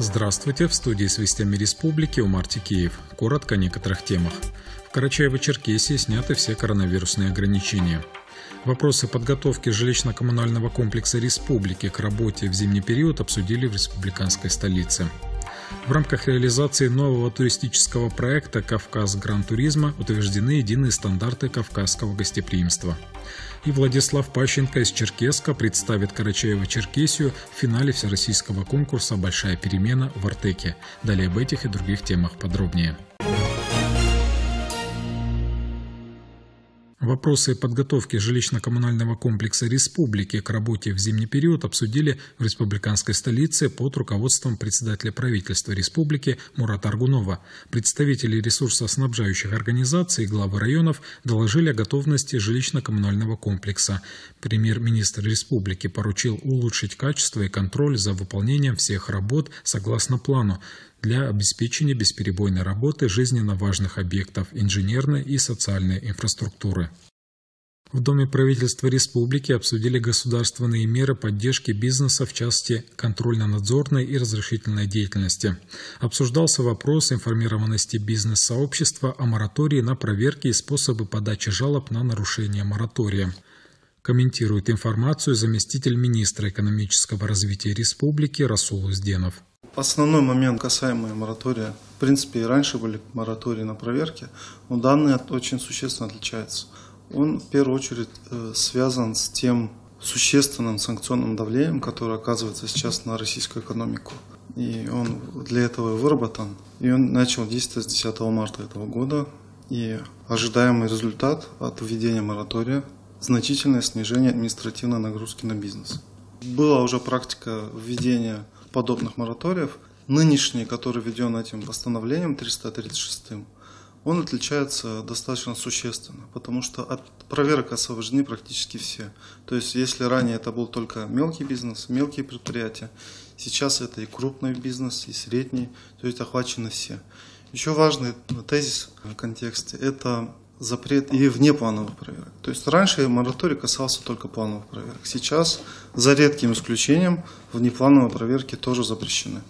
Здравствуйте, в студии с вестями республики Умар Тикеев. Коротко о некоторых темах. В Карачаево-Черкесии сняты все коронавирусные ограничения. Вопросы подготовки жилищно-коммунального комплекса республики к работе в зимний период обсудили в республиканской столице. В рамках реализации нового туристического проекта «Кавказ Гран Туризма» утверждены единые стандарты кавказского гостеприимства и Владислав Пащенко из Черкеска представит Карачаево-Черкесию в финале всероссийского конкурса «Большая перемена» в Артеке. Далее об этих и других темах подробнее. Вопросы подготовки жилищно-коммунального комплекса республики к работе в зимний период обсудили в республиканской столице под руководством председателя правительства республики Мурата Аргунова. Представители ресурсоснабжающих организаций и главы районов доложили о готовности жилищно-коммунального комплекса. Премьер-министр республики поручил улучшить качество и контроль за выполнением всех работ согласно плану для обеспечения бесперебойной работы жизненно важных объектов инженерной и социальной инфраструктуры. В Доме правительства республики обсудили государственные меры поддержки бизнеса в части контрольно-надзорной и разрешительной деятельности. Обсуждался вопрос информированности бизнес-сообщества о моратории на проверки и способы подачи жалоб на нарушение моратория. Комментирует информацию заместитель министра экономического развития республики Расул Узденов. Основной момент, касаемый моратория, в принципе, и раньше были моратории на проверки, но данные очень существенно отличаются. Он, в первую очередь, э, связан с тем существенным санкционным давлением, которое оказывается сейчас на российскую экономику. И он для этого выработан. И он начал действовать с 10 марта этого года. И ожидаемый результат от введения моратория – значительное снижение административной нагрузки на бизнес. Была уже практика введения подобных мораториев, нынешний, который введен этим постановлением 336, он отличается достаточно существенно, потому что от проверок освобождены практически все. То есть, если ранее это был только мелкий бизнес, мелкие предприятия, сейчас это и крупный бизнес, и средний, то есть охвачены все. Еще важный тезис в контексте – это запрет и вне плановых проверок. То есть раньше мораторий касался только плановых проверок. Сейчас, за редким исключением, внеплановые проверки тоже запрещены.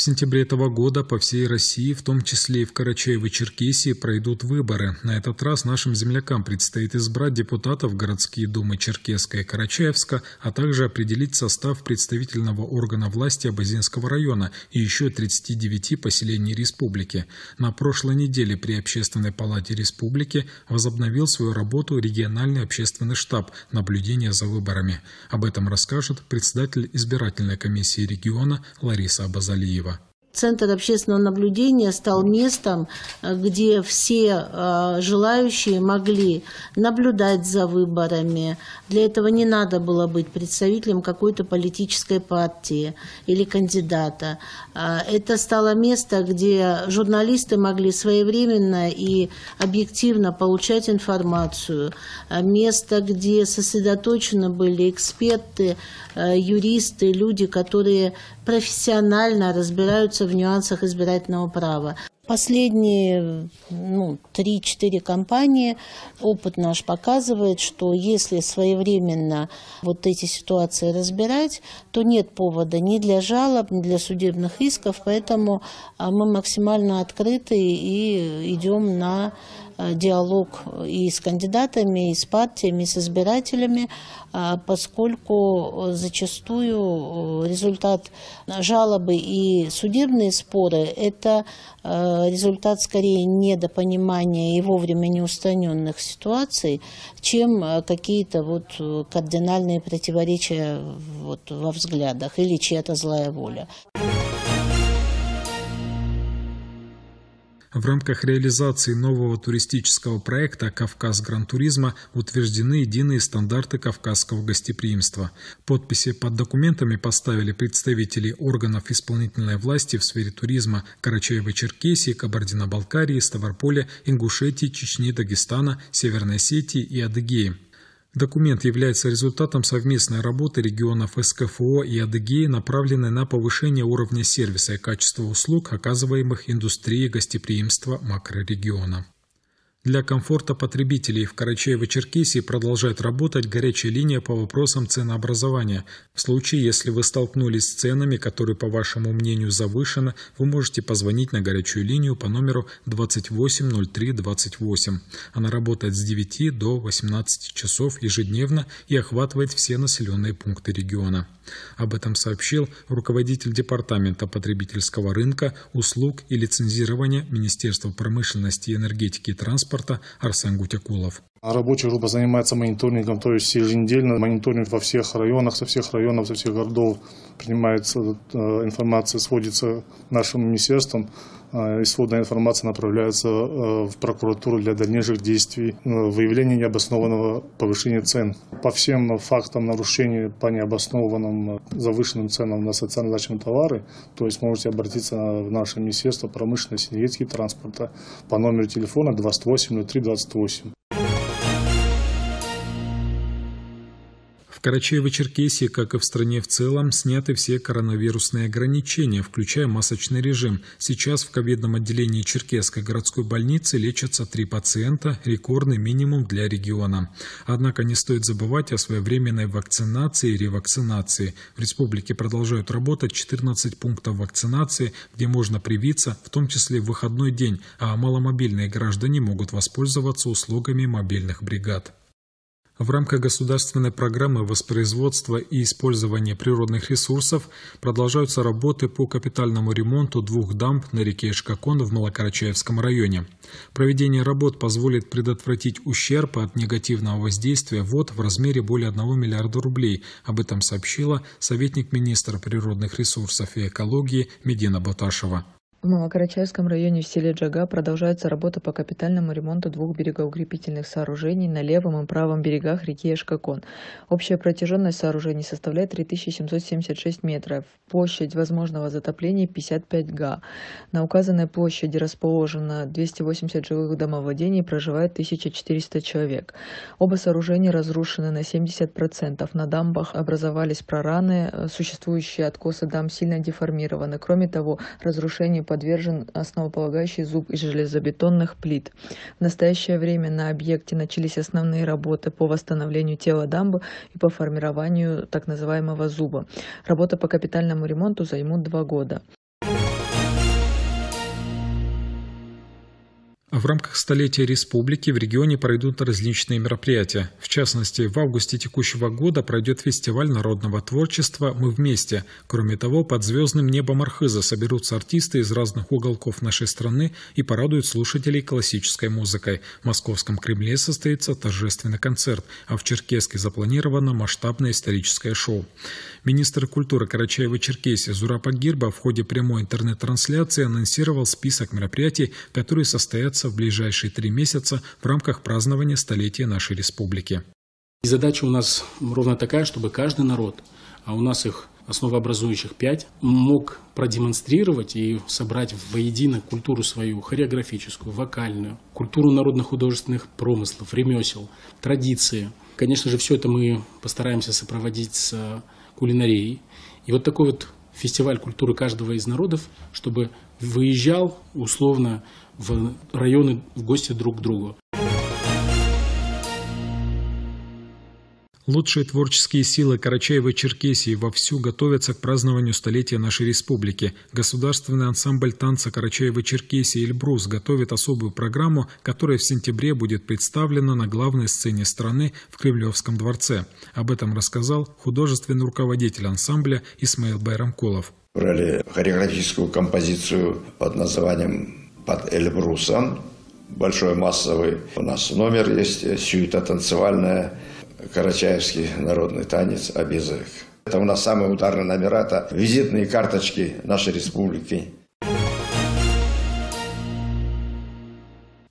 В сентябре этого года по всей России, в том числе и в Карачаево-Черкесии, пройдут выборы. На этот раз нашим землякам предстоит избрать депутатов городские думы Черкеска и Карачаевска, а также определить состав представительного органа власти Абазинского района и еще 39 поселений республики. На прошлой неделе при Общественной палате республики возобновил свою работу региональный общественный штаб наблюдения за выборами. Об этом расскажет председатель избирательной комиссии региона Лариса Абазалиева. Центр общественного наблюдения стал местом, э, где все э, желающие могли наблюдать за выборами. Для этого не надо было быть представителем какой-то политической партии или кандидата. А, это стало место, где журналисты могли своевременно и объективно получать информацию. А, место, где сосредоточены были эксперты, э, юристы, люди, которые профессионально разбираются в нюансах избирательного права. Последние ну, 3-4 компании, опыт наш показывает, что если своевременно вот эти ситуации разбирать, то нет повода ни для жалоб, ни для судебных исков, поэтому а, мы максимально открыты и идем на Э, диалог э, и с кандидатами, и с партиями, и с избирателями, а, поскольку э, зачастую результат жалобы и судебные споры – это результат скорее недопонимания и вовремя неустраненных ситуаций, чем какие-то вот кардинальные противоречия вот во взглядах или чья-то злая воля. В рамках реализации нового туристического проекта «Кавказ Грантуризма» утверждены единые стандарты кавказского гостеприимства. Подписи под документами поставили представители органов исполнительной власти в сфере туризма Карачаева-Черкесии, Кабардино-Балкарии, Ставрополя, Ингушетии, Чечни, Дагестана, Северной Осетии и Адыгеи. Документ является результатом совместной работы регионов СКФО и Адыгеи, направленной на повышение уровня сервиса и качества услуг, оказываемых индустрией гостеприимства макрорегиона. Для комфорта потребителей в Карачаево-Черкесии продолжает работать горячая линия по вопросам ценообразования. В случае, если вы столкнулись с ценами, которые, по вашему мнению, завышены, вы можете позвонить на горячую линию по номеру 280328. Она работает с 9 до 18 часов ежедневно и охватывает все населенные пункты региона. Об этом сообщил руководитель Департамента потребительского рынка, услуг и лицензирования Министерства промышленности и энергетики и транспорта транспорта Арсен Гутякулов. А рабочая группа занимается мониторингом, то есть еженедельно мониторинг во всех районах, со всех районов, со всех городов принимается э, информация, сводится нашим министерством, э, исходная информация направляется э, в прокуратуру для дальнейших действий, выявления необоснованного повышения цен. По всем фактам нарушений по необоснованным завышенным ценам на социально значимые товары, то есть можете обратиться в наше министерство промышленности, и транспорта по номеру телефона 28 03 28. В Карачаево-Черкесии, как и в стране в целом, сняты все коронавирусные ограничения, включая масочный режим. Сейчас в ковидном отделении Черкесской городской больницы лечатся три пациента, рекордный минимум для региона. Однако не стоит забывать о своевременной вакцинации и ревакцинации. В республике продолжают работать 14 пунктов вакцинации, где можно привиться, в том числе в выходной день, а маломобильные граждане могут воспользоваться услугами мобильных бригад. В рамках государственной программы воспроизводства и использования природных ресурсов продолжаются работы по капитальному ремонту двух дамб на реке Шкакон в Малокарачаевском районе. Проведение работ позволит предотвратить ущерб от негативного воздействия вод в размере более 1 миллиарда рублей. Об этом сообщила советник министра природных ресурсов и экологии Медина Баташева. В Малогорочаевском районе в селе Джага продолжается работа по капитальному ремонту двух берегоукрепительных сооружений на левом и правом берегах реки Эшкакон. Общая протяженность сооружений составляет 3776 метров. Площадь возможного затопления 55 га. На указанной площади расположено 280 жилых домовладений и проживает 1400 человек. Оба сооружения разрушены на 70%. На дамбах образовались прораны, э, существующие откосы дам сильно деформированы. Кроме того, разрушение подвержен основополагающий зуб из железобетонных плит. В настоящее время на объекте начались основные работы по восстановлению тела дамбы и по формированию так называемого зуба. Работа по капитальному ремонту займут два года. А в рамках столетия республики в регионе пройдут различные мероприятия. В частности, в августе текущего года пройдет фестиваль народного творчества «Мы вместе». Кроме того, под звездным небом Архиза соберутся артисты из разных уголков нашей страны и порадуют слушателей классической музыкой. В Московском Кремле состоится торжественный концерт, а в Черкеске запланировано масштабное историческое шоу. Министр культуры Карачаева-Черкесии Зураб Агирба в ходе прямой интернет-трансляции анонсировал список мероприятий, которые состоятся осуществляться в ближайшие три месяца в рамках празднования столетия нашей республики. И задача у нас ровно такая, чтобы каждый народ, а у нас их основообразующих пять, мог продемонстрировать и собрать воедино культуру свою, хореографическую, вокальную, культуру народно-художественных промыслов, ремесел, традиции. Конечно же, все это мы постараемся сопроводить с кулинарией. И вот такой вот фестиваль культуры каждого из народов, чтобы выезжал условно в районы в гости друг к другу. Лучшие творческие силы Карачаева-Черкесии вовсю готовятся к празднованию столетия нашей республики. Государственный ансамбль танца Карачаева-Черкесии «Эльбрус» готовит особую программу, которая в сентябре будет представлена на главной сцене страны в Кремлевском дворце. Об этом рассказал художественный руководитель ансамбля Исмаил Байрамколов. Брали хореографическую композицию под названием под Эльбрусом, большой массовый. У нас номер есть сюита танцевальная, карачаевский народный танец обезых Это у нас самые ударные номера, это визитные карточки нашей республики.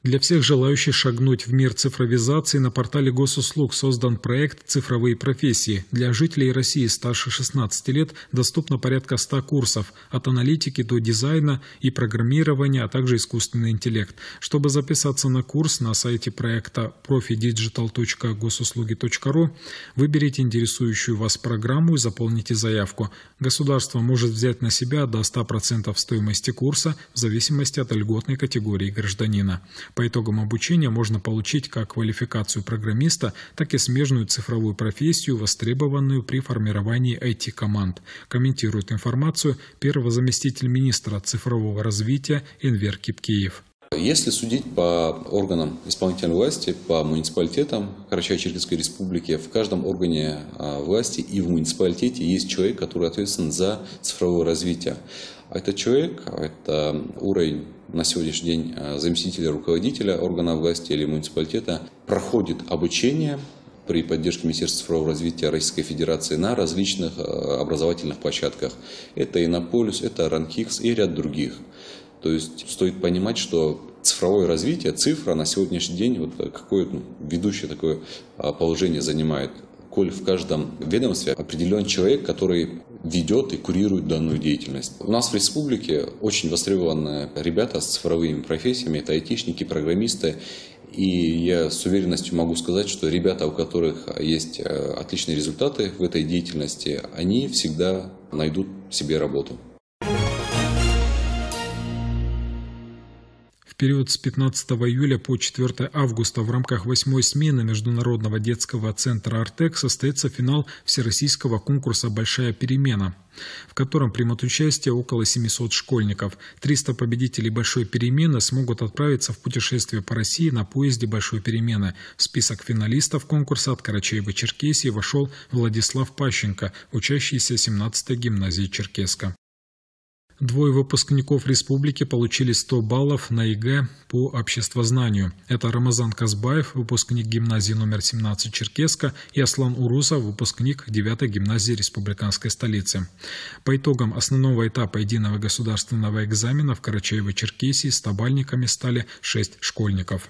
Для всех желающих шагнуть в мир цифровизации на портале госуслуг создан проект «Цифровые профессии». Для жителей России старше 16 лет доступно порядка 100 курсов от аналитики до дизайна и программирования, а также искусственный интеллект. Чтобы записаться на курс на сайте проекта profidigital.госуслуги.ру, выберите интересующую вас программу и заполните заявку. Государство может взять на себя до 100% стоимости курса в зависимости от льготной категории гражданина. По итогам обучения можно получить как квалификацию программиста, так и смежную цифровую профессию, востребованную при формировании IT-команд, комментирует информацию первого заместитель министра цифрового развития Энвер Кипкеев. Если судить по органам исполнительной власти, по муниципалитетам Карачаево-Черкесской республики, в каждом органе а, власти и в муниципалитете есть человек, который ответственен за цифровое развитие. Этот человек, это уровень на сегодняшний день а, заместителя руководителя органа власти или муниципалитета, проходит обучение при поддержке Министерства цифрового развития Российской Федерации на различных а, образовательных площадках. Это Иннополис, это Ранкикс и ряд других. То есть стоит понимать, что цифровое развитие, цифра на сегодняшний день вот какое ну, ведущее такое а, положение занимает. Коль в каждом ведомстве определен человек, который ведет и курирует данную деятельность. У нас в республике очень востребованы ребята с цифровыми профессиями, это айтишники, программисты. И я с уверенностью могу сказать, что ребята, у которых есть э, отличные результаты в этой деятельности, они всегда найдут себе работу. период с 15 июля по 4 августа в рамках восьмой смены Международного детского центра «Артек» состоится финал всероссийского конкурса «Большая перемена» в котором примут участие около 700 школьников. 300 победителей «Большой перемены» смогут отправиться в путешествие по России на поезде «Большой перемены». В список финалистов конкурса от Карачаева-Черкесии вошел Владислав Пащенко, учащийся 17-й гимназии Черкеска. Двое выпускников республики получили 100 баллов на ЕГЭ по обществознанию. Это Рамазан Казбаев, выпускник гимназии номер 17 Черкеска, и Аслан Урусов, выпускник 9 гимназии республиканской столицы. По итогам основного этапа единого государственного экзамена в Карачаево-Черкесии с табальниками стали 6 школьников.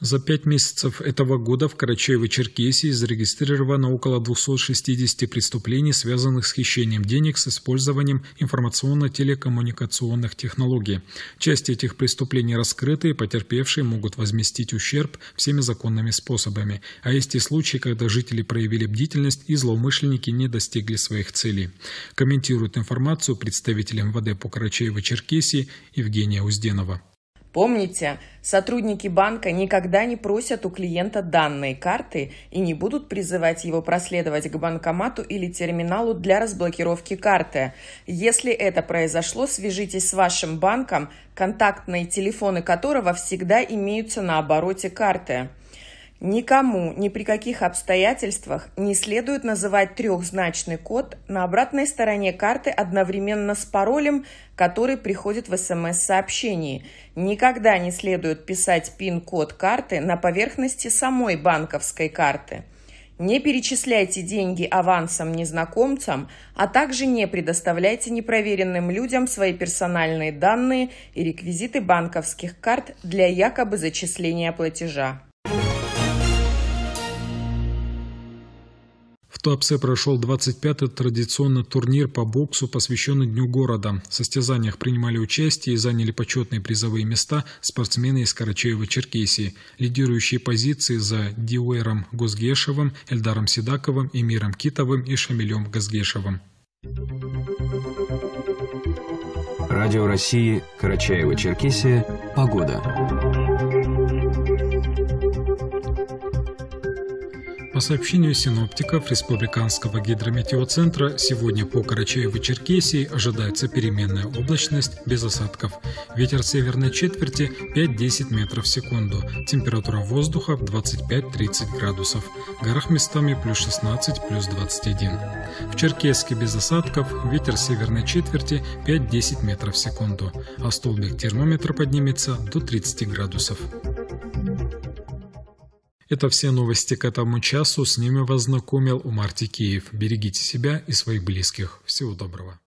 За пять месяцев этого года в Карачаево-Черкесии зарегистрировано около 260 преступлений, связанных с хищением денег с использованием информационно-телекоммуникационных технологий. Часть этих преступлений раскрыты, и потерпевшие могут возместить ущерб всеми законными способами. А есть и случаи, когда жители проявили бдительность и злоумышленники не достигли своих целей. Комментирует информацию представитель МВД по Карачаево-Черкесии Евгения Узденова. Помните, сотрудники банка никогда не просят у клиента данные карты и не будут призывать его проследовать к банкомату или терминалу для разблокировки карты. Если это произошло, свяжитесь с вашим банком, контактные телефоны которого всегда имеются на обороте карты. Никому ни при каких обстоятельствах не следует называть трехзначный код на обратной стороне карты одновременно с паролем, который приходит в смс-сообщении. Никогда не следует писать пин-код карты на поверхности самой банковской карты. Не перечисляйте деньги авансом незнакомцам, а также не предоставляйте непроверенным людям свои персональные данные и реквизиты банковских карт для якобы зачисления платежа. Туапсе прошел 25-й традиционный турнир по боксу, посвященный Дню города. В состязаниях принимали участие и заняли почетные призовые места спортсмены из Карачаева-Черкесии. Лидирующие позиции за Диуэром Гозгешевым, Эльдаром Седаковым, Эмиром Китовым и Шамилем Газгешевым. Радио России, Карачаева-Черкесия, Погода. По сообщению синоптиков Республиканского гидрометеоцентра, сегодня по Карачаево-Черкесии ожидается переменная облачность без осадков. Ветер северной четверти 5-10 метров в секунду. Температура воздуха 25-30 градусов. В горах местами плюс 16, плюс 21. В Черкеске без осадков ветер северной четверти 5-10 метров в секунду, а столбик термометра поднимется до 30 градусов. Это все новости к этому часу. С ними вас знакомил Умар Тикеев. Берегите себя и своих близких. Всего доброго.